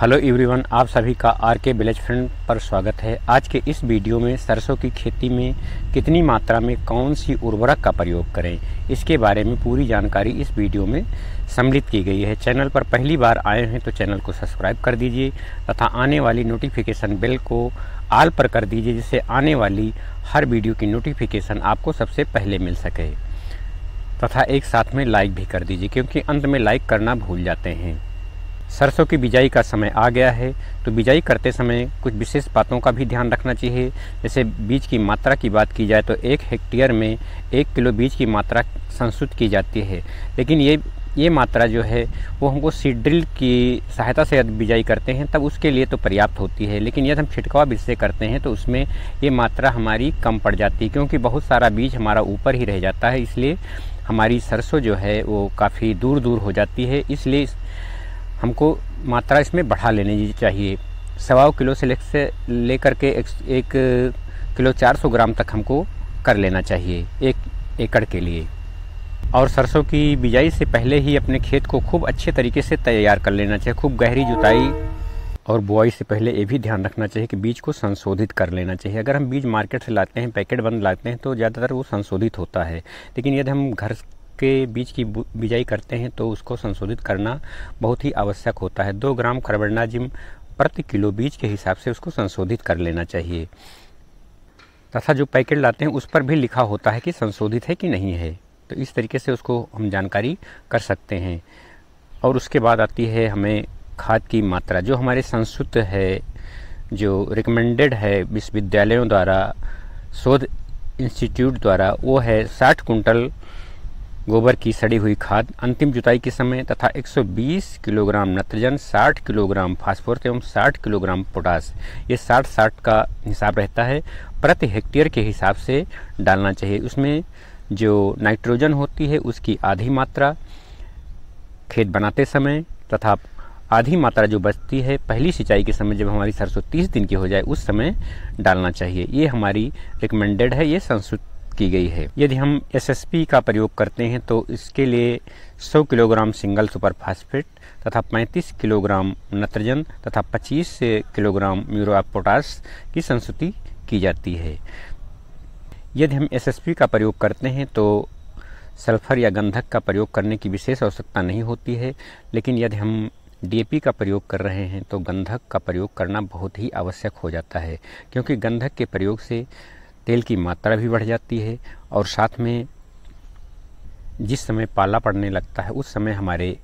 hello everyone आप सभी का आर के विलेज फ्रेंड पर स्वागत है आज के इस वीडियो में सरसों की खेती में कितनी मात्रा में कौन सी उर्वरक का प्रयोग करें इसके बारे में पूरी जानकारी इस वीडियो में सम्मिलित की गई है चैनल पर पहली बार आए हैं तो चैनल को सब्सक्राइब कर दीजिए तथा आने वाली नोटिफिकेशन बेल को आल पर कर दीजिए जिससे आने वाली हर वीडियो की नोटिफिकेशन आपको सबसे पहले मिल सके तथा एक साथ में लाइक भी कर दीजिए क्योंकि अंत में लाइक करना भूल जाते हैं सरसों की बिजाई का समय आ गया है तो बिजाई करते समय कुछ विशेष बातों का भी ध्यान रखना चाहिए जैसे बीज की मात्रा की बात की जाए तो एक हेक्टेयर में एक किलो बीज की मात्रा संस्तुत की जाती है लेकिन ये ये मात्रा जो है वो हमको सीड ड्रिल की सहायता से बिजाई करते हैं तब उसके लिए तो पर्याप्त होती है लेकिन यदि हम छिड़काव बीज से करते हैं तो उसमें ये मात्रा हमारी कम पड़ जाती है क्योंकि बहुत सारा बीज हमारा ऊपर ही रह जाता है इसलिए हमारी सरसों जो है वो काफ़ी दूर दूर हो जाती है इसलिए हमको मात्रा इसमें बढ़ा लेनी चाहिए सवा किलो से ले से लेकर के एक, एक किलो 400 ग्राम तक हमको कर लेना चाहिए एक एकड़ के लिए और सरसों की बिजाई से पहले ही अपने खेत को खूब अच्छे तरीके से तैयार कर लेना चाहिए खूब गहरी जुताई और बुआई से पहले ये भी ध्यान रखना चाहिए कि बीज को संशोधित कर लेना चाहिए अगर हम बीज मार्केट से लाते हैं पैकेट बंद लाते हैं तो ज़्यादातर वो संशोधित होता है लेकिन यदि हम घर के बीज की बिजाई करते हैं तो उसको संशोधित करना बहुत ही आवश्यक होता है दो ग्राम जिम प्रति किलो बीज के हिसाब से उसको संशोधित कर लेना चाहिए तथा जो पैकेट लाते हैं उस पर भी लिखा होता है कि संशोधित है कि नहीं है तो इस तरीके से उसको हम जानकारी कर सकते हैं और उसके बाद आती है हमें खाद की मात्रा जो हमारे संस्कृत है जो रिकमेंडेड है विश्वविद्यालयों द्वारा शोध इंस्टीट्यूट द्वारा वो है साठ कुंटल गोबर की सड़ी हुई खाद अंतिम जुताई के समय तथा 120 किलोग्राम नाइट्रोजन 60 किलोग्राम फास्फोरस एवं 60 किलोग्राम पोटास ये 60 60 का हिसाब रहता है प्रति हेक्टेयर के हिसाब से डालना चाहिए उसमें जो नाइट्रोजन होती है उसकी आधी मात्रा खेत बनाते समय तथा आधी मात्रा जो बचती है पहली सिंचाई के समय जब हमारी सरसों तीस दिन की हो जाए उस समय डालना चाहिए ये हमारी रिकमेंडेड है ये संस्कृत की गई है यदि हम एसएसपी का प्रयोग करते हैं तो इसके लिए 100 किलोग्राम सिंगल सुपर फास्फेट तथा 35 किलोग्राम नत्रजन तथा 25 किलोग्राम म्यूरो पोटास की संस्तुति की जाती है यदि हम एसएसपी का प्रयोग करते हैं तो सल्फर या गंधक का प्रयोग करने की विशेष आवश्यकता नहीं होती है लेकिन यदि हम डीएपी का प्रयोग कर रहे हैं तो गंधक का प्रयोग करना बहुत ही आवश्यक हो जाता है क्योंकि गंधक के प्रयोग से तेल की मात्रा भी बढ़ जाती है और साथ में जिस समय पाला पड़ने लगता है उस समय हमारे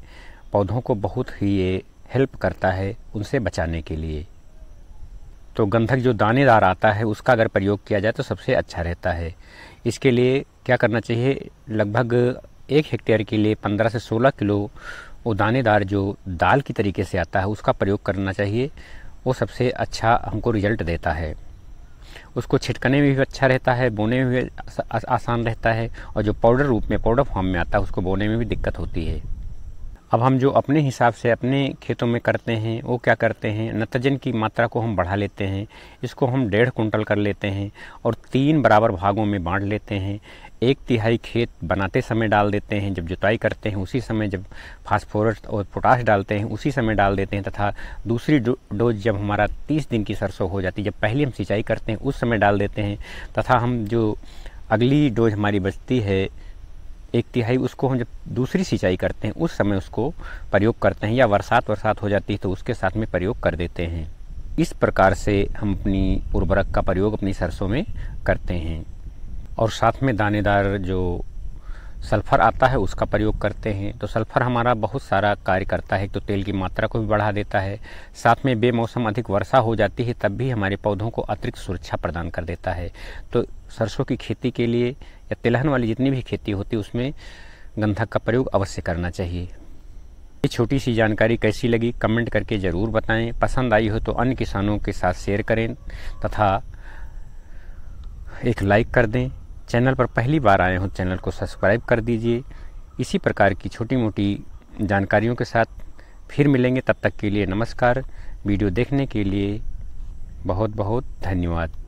पौधों को बहुत ही ये हेल्प करता है उनसे बचाने के लिए तो गंधक जो दानेदार आता है उसका अगर प्रयोग किया जाए तो सबसे अच्छा रहता है इसके लिए क्या करना चाहिए लगभग एक हेक्टेयर के लिए 15 से 16 किलो वो दानेदार जो दाल की तरीके से आता है उसका प्रयोग करना चाहिए वो सबसे अच्छा हमको रिजल्ट देता है उसको छिटकने में भी अच्छा रहता है बोने में भी आसान रहता है और जो पाउडर रूप में पाउडर फॉर्म में आता है उसको बोने में भी दिक्कत होती है अब हम जो अपने हिसाब से अपने खेतों में करते हैं वो क्या करते हैं नतजन की मात्रा को हम बढ़ा लेते हैं इसको हम डेढ़ कुंटल कर लेते हैं और तीन बराबर भागों में बांट लेते हैं एक तिहाई खेत बनाते समय डाल देते हैं जब जुताई करते हैं उसी समय जब फास्फोरस और पोटाश डालते हैं उसी समय डाल देते हैं तथा दूसरी डोज जब हमारा तीस दिन की सरसों हो जाती है जब पहली हम सिंचाई करते हैं उस समय डाल देते हैं तथा हम जो अगली डोज हमारी बचती है एक तिहाई उसको हम जब दूसरी सिंचाई करते हैं उस समय उसको प्रयोग करते हैं या बरसात बरसात हो जाती है तो उसके साथ में प्रयोग कर देते हैं इस प्रकार से हम अपनी उर्वरक का प्रयोग अपनी सरसों में करते हैं और साथ में दानेदार जो सल्फ़र आता है उसका प्रयोग करते हैं तो सल्फ़र हमारा बहुत सारा कार्य करता है तो तेल की मात्रा को भी बढ़ा देता है साथ में बेमौसम अधिक वर्षा हो जाती है तब भी हमारे पौधों को अतिरिक्त सुरक्षा प्रदान कर देता है तो सरसों की खेती के लिए या तिलहन वाली जितनी भी खेती होती है उसमें गंधक का प्रयोग अवश्य करना चाहिए ये छोटी सी जानकारी कैसी लगी कमेंट करके ज़रूर बताएं पसंद आई हो तो अन्य किसानों के साथ शेयर करें तथा एक लाइक कर दें चैनल पर पहली बार आए हों चैनल को सब्सक्राइब कर दीजिए इसी प्रकार की छोटी मोटी जानकारियों के साथ फिर मिलेंगे तब तक के लिए नमस्कार वीडियो देखने के लिए बहुत बहुत धन्यवाद